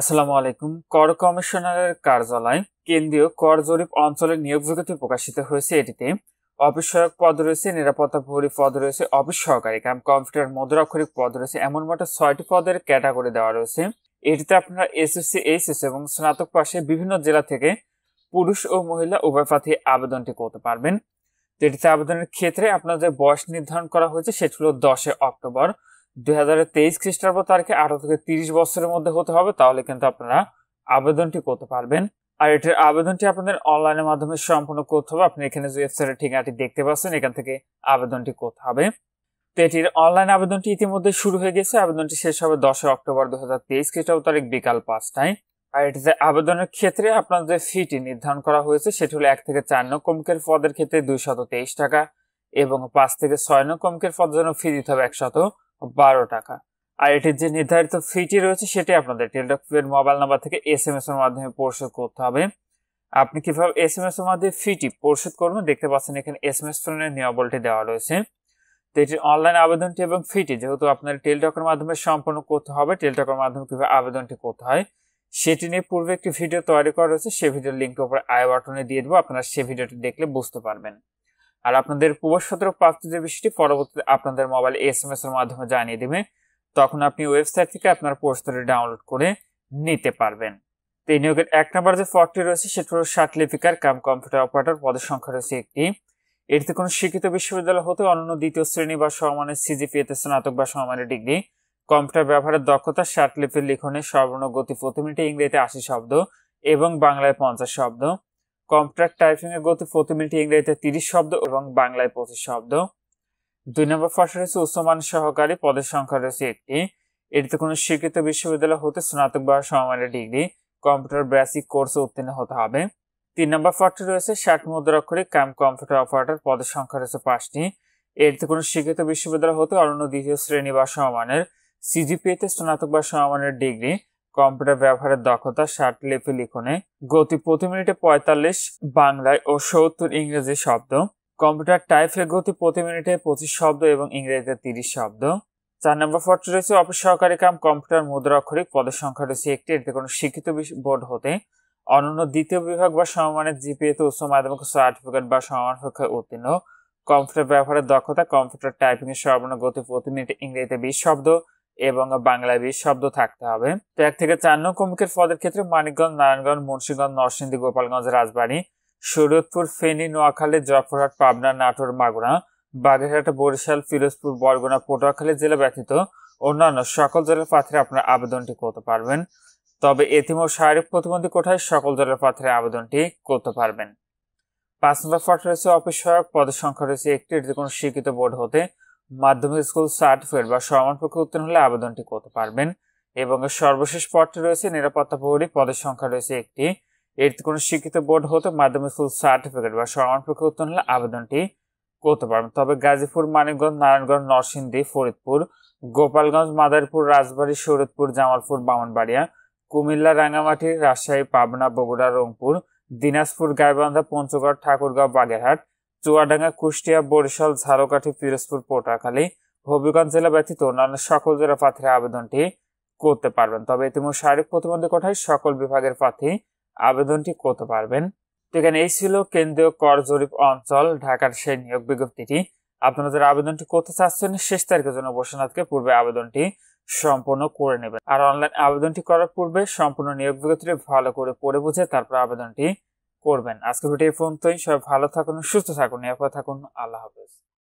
আসসালামু আলাইকুম কর কমিশনারের কার্যালয় কেন্দ্রীয় কর জরিপ অঞ্চলের নিয়োগ বিজ্ঞপ্তি প্রকাশিত হয়েছে এটিতে অফিস সহায়ক পদ রয়েছে নিরাপত্তা প্রহরী পদ রয়েছে অফিস সহকারী কাম কম্পিউটার মুদ্রাক্ষরিক পদ রয়েছে এমন মোট ছয়টি পদের ক্যাটাগরি দেওয়া রয়েছে এটিতে আপনারা এসএসসি এইচএস এবং স্নাতক পাশে বিভিন্ন জেলা থেকে পুরুষ ও মহিলা উভয় প্রার্থী আবেদনটি করতে পারবেন এটিতে আবেদনের ক্ষেত্রে আপনাদের বয়স নির্ধারণ করা হয়েছে সেটি হল দশে অক্টোবর দুই হাজার তেইশ খ্রিস্টাব্দ তারিখে আঠারো থেকে তিরিশ বছরের মধ্যে হতে হবে তাহলে কিন্তু আপনারা আবেদনটি করতে পারবেন আর এটার আবেদনটি আপনাদের অনলাইনের মাধ্যমে সম্পূর্ণ করতে হবে আপনি এখানে যে ওয়েবসাইটের ঠিকানাটি দেখতে পাচ্ছেন এখান থেকে আবেদনটি করতে হবে তো এটির অনলাইন আবেদনটি ইতিমধ্যে শুরু হয়ে গেছে আবেদনটি শেষ হবে দশই অক্টোবর দু হাজার তেইশ খ্রিস্টাব্দ তারিখ বিকাল পাঁচটায় আর এটিতে আবেদনের ক্ষেত্রে আপনার যে ফিটি নির্ধারণ করা হয়েছে সেটি হলো এক থেকে চার নং কমিকের পদের ক্ষেত্রে দুইশত তেইশ টাকা এবং পাঁচ থেকে ছয় নং কমিকের পদের জন্য ফি দিতে হবে একশত বারো টাকা আর এটির যে নির্ধারিত ফিটি রয়েছে সেটি আপনাদের টেলডকের মোবাইল নাম্বার থেকে এস এম এস এর মাধ্যমে পরিশোধ করতে হবে আপনি কিভাবে এস এম এস এর মাধ্যমে ফিটি পরিশোধ করবেন দেখতে পাচ্ছেন এখানে এস এম এস ফোনের নিয়মবলটি দেওয়া রয়েছে তো এটির অনলাইন আবেদনটি এবং ফিটি যেহেতু আপনার টেলটকের মাধ্যমে সম্পন্ন করতে হবে টেলটকের মাধ্যমে কীভাবে আবেদনটি করতে হয় সেটি নিয়ে পূর্বে একটি ভিডিও তৈরি করা রয়েছে সে ভিডিওর লিঙ্কের উপরে আই বাটনে দিয়ে দেবো আপনারা সে ভিডিওটি দেখলে বুঝতে পারবেন আর আপনাদের প্রবেশপত্র প্রাপ্ত যে বিষয়টি পরবর্তীতে আপনাদের মোবাইল এস এম এস এর মাধ্যমে জানিয়ে দেবে তখন আপনি ওয়েবসাইট থেকে আপনার পোস্টারে ডাউনলোড করে নিতে পারবেন তো নিয়োগের এক নম্বর যে ফর্টটি রয়েছে সেটি হল সার্টিফিকার কাম কম্পিউটার অপারেটর পদের সংখ্যা রয়েছে একটি এটিতে কোনো শিক্ষিত বিশ্ববিদ্যালয় হতে অন্যান্য দ্বিতীয় শ্রেণী বা সমানের সিজিপিএতে স্নাতক বা সমমানের ডিগ্রি কম্পিউটার ব্যবহারের দক্ষতা শার্টলিপির লিখনে সর্বনিম্ন গতি প্রতি মিনিটে ইংরেজিতে আশি শব্দ এবং বাংলায় পঞ্চাশ শব্দ কম্পিউটার টাইপিং এর গতি প্রতি মিনিটে ইংরেজিতে তিরিশ শব্দ এবং বাংলায় পঁচিশ শব্দ দুই নম্বর ফার্স্ট রয়েছে উচ্চমান সহকারী পদের সংখ্যা রয়েছে একটি এটিতে কোনো স্বীকৃত বিশ্ববিদ্যালয় হতে স্নাতক বা সমমানের ডিগ্রি কম্পিউটার বেসিক কোর্স উত্তীর্ণ হতে হবে তিন নম্বর ফার্টে রয়েছে ষাট অক্ষরে ক্যাম কম্পিউটার অপারেটর পদের সংখ্যা রয়েছে পাঁচটি এটিতে কোনো স্বীকৃত বিশ্ববিদ্যালয় হতে অন্য দ্বিতীয় শ্রেণী বা সমমানের সিজিপিএতে স্নাতক বা সমমানের ডিগ্রি কম্পিউটার ব্যবহারের দক্ষতা ষাট লিপি লিখনে গতি প্রতি মিনিটে পঁয়তাল্লিশ বাংলায় ও সত্তর ইংরেজি শব্দ কম্পিউটার টাইপের গতি প্রতি মিনিটে পঁচিশ শব্দ এবং ইংরেজিতে তিরিশ শব্দ চার নম্বর ফর্টি রয়েছে অফিস সহকারী কাম কম্পিউটার মুদ্রাক্ষরিক পদের সংখ্যা রয়েছে একটি এটি কোনো শিক্ষিত বোর্ড হতে অনন্য দ্বিতীয় বিভাগ বা সমমানের তে উচ্চ মাধ্যমিক সার্টিফিকেট বা সমমান পরীক্ষায় উত্তীর্ণ কম্পিউটার ব্যবহারের দক্ষতা কম্পিউটার এর সর্বনিম্ন গতি প্রতি মিনিটে ইংরেজিতে বিশ শব্দ এবং বাংলা শব্দ থাকতে হবে তো এক থেকে চার নং কুমুকের পদের ক্ষেত্রে মানিকগঞ্জ নারায়ণগঞ্জ মুন্সীগঞ্জ নরসিংদী গোপালগঞ্জ রাজবাড়ী সৈরতপুর ফেনী নোয়াখালী জয়পুরহাট পাবনা নাটোর মাগুরা বাগেরহাট বরিশাল ফিরোজপুর বরগুনা পটুয়াখালী জেলা ব্যতীত অন্যান্য সকল জেলার প্রার্থীরা আপনার আবেদনটি করতে পারবেন তবে এতিম ও শারীরিক প্রতিবন্ধী কোঠায় সকল জেলার প্রার্থীরা আবেদনটি করতে পারবেন পাঁচ নম্বর ফট রয়েছে অফিস সহায়ক পদের সংখ্যা রয়েছে একটি এটি কোনো স্বীকৃত বোর্ড হতে মাধ্যমিক স্কুল সার্টিফিকেট বা পক্ষে উত্তীর্ণ হলে আবেদনটি করতে পারবেন এবং সর্বশেষ পদটি রয়েছে নিরাপত্তা প্রহরী পদের সংখ্যা রয়েছে একটি এটি কোনো শিক্ষিত বোর্ড হতে মাধ্যমিক স্কুল সার্টিফিকেট বা সমান পক্ষে উত্তীর্ণ হলে আবেদনটি করতে পারবেন তবে গাজীপুর মানিকগঞ্জ নারায়ণগঞ্জ নরসিংদী ফরিদপুর গোপালগঞ্জ মাদারীপুর রাজবাড়ী শরীদপুর জামালপুর বামনবাড়িয়া কুমিল্লা রাঙ্গামাটি রাজশাহী পাবনা বগুড়া রংপুর দিনাজপুর গাইবান্ধা পঞ্চগড় ঠাকুরগাঁও বাগেরহাট চুয়াডাঙ্গা কুষ্টিয়া বরিশাল ঝাড়কাঠি পিরোজপুর পটাখালী হবিগঞ্জ জেলা ব্যতীত অন্যান্য সকল জেলা প্রার্থীর আবেদনটি করতে পারবেন তবে ইতিমধ্যে শারীরিক প্রতিবন্ধকতায় সকল বিভাগের প্রার্থী আবেদনটি করতে পারবেন তো এখানে এই ছিল কেন্দ্রীয় কর জরিপ অঞ্চল ঢাকার সেই নিয়োগ বিজ্ঞপ্তিটি আপনারা যারা আবেদনটি করতে চাচ্ছেন শেষ তারিখের জন্য বসেনাথকে পূর্বে আবেদনটি সম্পূর্ণ করে নেবেন আর অনলাইন আবেদনটি করার পূর্বে সম্পূর্ণ নিয়োগ বিজ্ঞপ্তিটি ভালো করে পড়ে বুঝে তারপর আবেদনটি করবেন আজকের ভিডিও পর্যন্তই সবাই ভালো থাকুন সুস্থ থাকুন এরপর থাকুন আল্লাহ হাফেজ